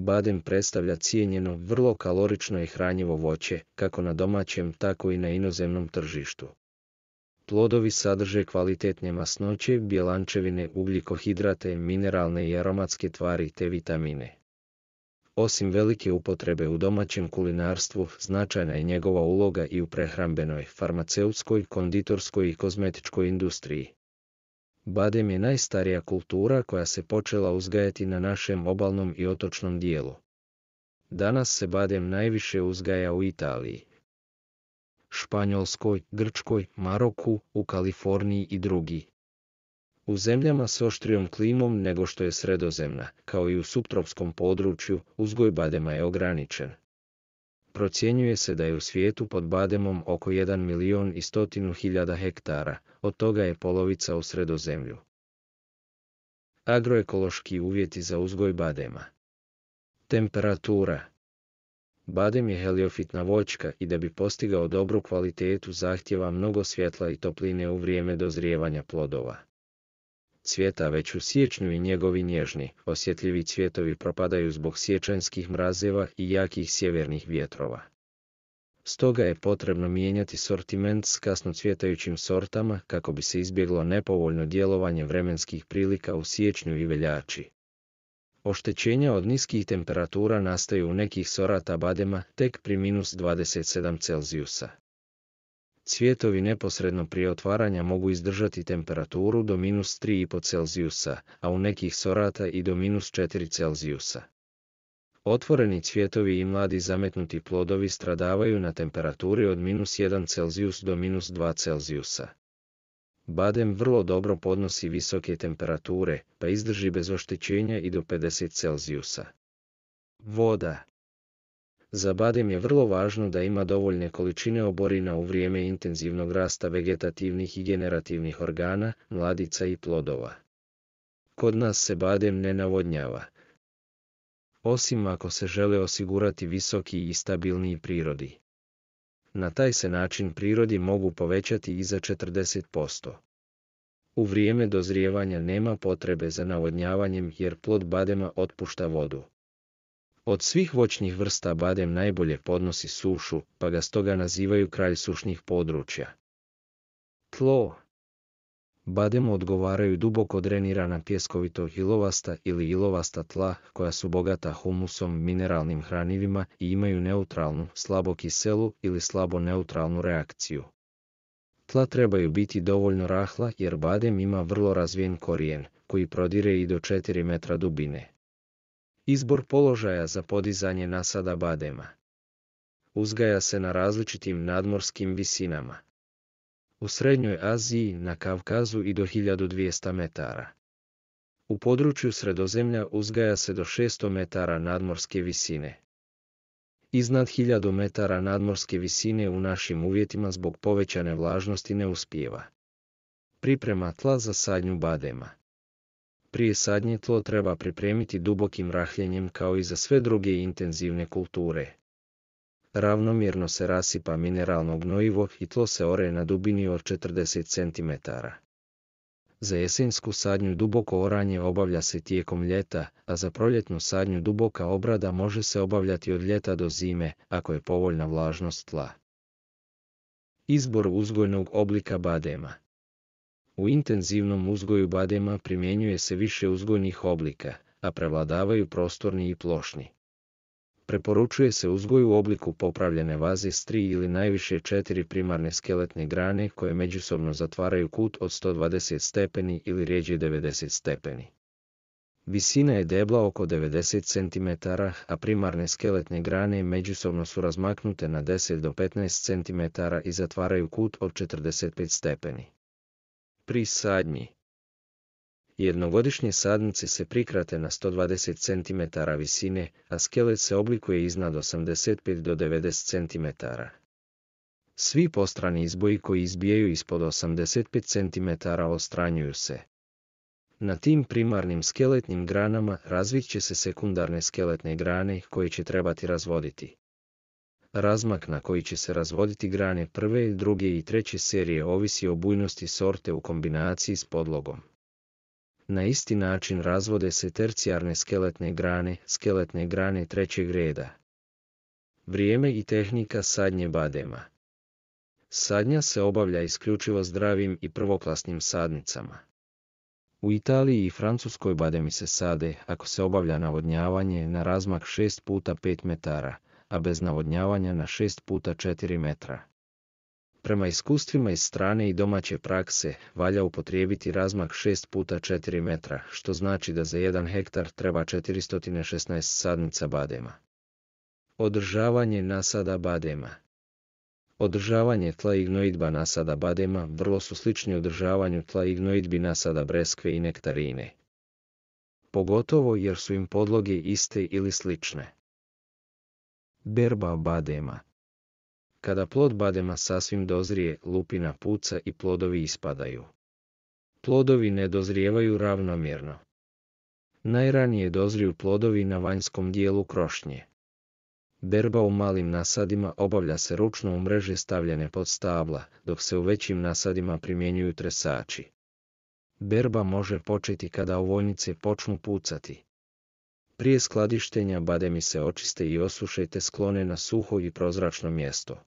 Badem predstavlja cijenjeno, vrlo kalorično i hranjivo voće, kako na domaćem, tako i na inozemnom tržištu. Plodovi sadrže kvalitetne masnoće, bjelančevine, ugljikohidrate, mineralne i aromatske tvari te vitamine. Osim velike upotrebe u domaćem kulinarstvu, značajna je njegova uloga i u prehrambenoj, farmaceutskoj, konditorskoj i kozmetičkoj industriji. Badem je najstarija kultura koja se počela uzgajati na našem obalnom i otočnom dijelu. Danas se badem najviše uzgaja u Italiji, Španjolskoj, Grčkoj, Maroku, u Kaliforniji i drugi. U zemljama s oštrijom klimom nego što je sredozemna, kao i u subtropskom području, uzgoj badema je ograničen. Procjenjuje se da je u svijetu pod bademom oko 1 milion i stotinu hiljada hektara, od toga je polovica u sredozemlju. Agroekološki uvjeti za uzgoj badema. Temperatura. Badem je heliofitna voćka i da bi postigao dobru kvalitetu zahtjeva mnogo svjetla i topline u vrijeme dozrijevanja plodova cvjeta već u siječnju i njegovi nježni, osjetljivi cvjetovi propadaju zbog sjećanskih mrazeva i jakih sjevernih vjetrova. Stoga je potrebno mijenjati sortiment s kasno cvjetajućim sortama kako bi se izbjeglo nepovoljno djelovanje vremenskih prilika u siječnju i veljači. Oštećenja od niskih temperatura nastaju u nekih sorata badema tek pri minus 27 C. Cvjetovi neposredno prije otvaranja mogu izdržati temperaturu do minus 3,5 Celzijusa, a u nekih sorata i do minus 4 Celzijusa. Otvoreni cvjetovi i mladi zametnuti plodovi stradavaju na temperaturi od minus 1 Celzijus do minus 2 Celzijusa. Badem vrlo dobro podnosi visoke temperature, pa izdrži bez oštećenja i do 50 Celzijusa. Voda za badem je vrlo važno da ima dovoljne količine oborina u vrijeme intenzivnog rasta vegetativnih i generativnih organa, mladica i plodova. Kod nas se badem ne navodnjava. Osim ako se žele osigurati visoki i stabilniji prirodi. Na taj se način prirodi mogu povećati i za 40%. U vrijeme dozrijevanja nema potrebe za navodnjavanjem jer plod badema otpušta vodu. Od svih voćnih vrsta badem najbolje podnosi sušu, pa ga stoga nazivaju kralj sušnih područja. Tlo Bademu odgovaraju duboko drenirana pjeskovito ilovasta ili ilovasta tla koja su bogata humusom, mineralnim hranivima i imaju neutralnu, slabo kiselu ili slabo neutralnu reakciju. Tla trebaju biti dovoljno rahla jer badem ima vrlo razvijen korijen, koji prodire i do 4 metra dubine. Izbor položaja za podizanje nasada badema. Uzgaja se na različitim nadmorskim visinama. U Srednjoj Aziji, na Kavkazu i do 1200 metara. U području sredozemlja uzgaja se do 600 metara nadmorske visine. Iznad 1000 metara nadmorske visine u našim uvjetima zbog povećane vlažnosti ne uspijeva. Priprema tla za sadnju badema. Prije sadnje tlo treba pripremiti dubokim rahljenjem kao i za sve druge intenzivne kulture. Ravnomjerno se rasipa mineralno gnojivo i tlo se ore na dubini od 40 cm. Za jesensku sadnju duboko oranje obavlja se tijekom ljeta, a za proljetnu sadnju duboka obrada može se obavljati od ljeta do zime, ako je povoljna vlažnost tla. Izbor uzgojnog oblika badema u intenzivnom uzgoju badema primjenjuje se više uzgojnih oblika, a prevladavaju prostorni i plošni. Preporučuje se uzgoj u obliku popravljene vaze s tri ili najviše četiri primarne skeletne grane koje međusobno zatvaraju kut od 120 stepeni ili rijeđe 90 stepeni. Visina je debla oko 90 cm, a primarne skeletne grane međusobno su razmaknute na 10 do 15 cm i zatvaraju kut od 45 stepeni pri sadnji. Jednogodišnje sadnice se prikrate na 120 cm visine, a skelet se oblikuje iznad 85 do 90 cm. Svi postrani izboji koji izbijaju ispod 85 cm ostranjuju se. Na tim primarnim skeletnim granama razvit će se sekundarne skeletne grane koje će trebati razvoditi. Razmak na koji će se razvoditi grane prve, druge i treće serije ovisi o bujnosti sorte u kombinaciji s podlogom. Na isti način razvode se tercijarne skeletne grane, skeletne grane trećeg reda. Vrijeme i tehnika sadnje badema. Sadnja se obavlja isključivo zdravim i prvoklasnim sadnicama. U Italiji i Francuskoj bademi se sade ako se obavlja navodnjavanje na razmak 6 puta 5 metara, a bez navodnjavanja na 6 puta 4 metra. Prema iskustvima iz strane i domaće prakse, valja upotrijebiti razmak 6 puta 4 metra, što znači da za 1 hektar treba 416 sadnica badema. Održavanje nasada badema Održavanje tla i gnojidba nasada badema vrlo su slični održavanju tla i gnojidbi nasada breskve i nektarine. Pogotovo jer su im podloge iste ili slične. Berba badema. Kada plod badema sasvim dozrije, lupina puca i plodovi ispadaju. Plodovi ne dozrijevaju ravnomjerno. Najranije dozriju plodovi na vanjskom dijelu krošnje. Berba u malim nasadima obavlja se ručno u mreže stavljene pod stabla, dok se u većim nasadima primjenjuju tresači. Berba može početi kada ovojnice počnu pucati. Prije skladištenja bademi se očiste i osušajte sklone na suho i prozračno mjesto.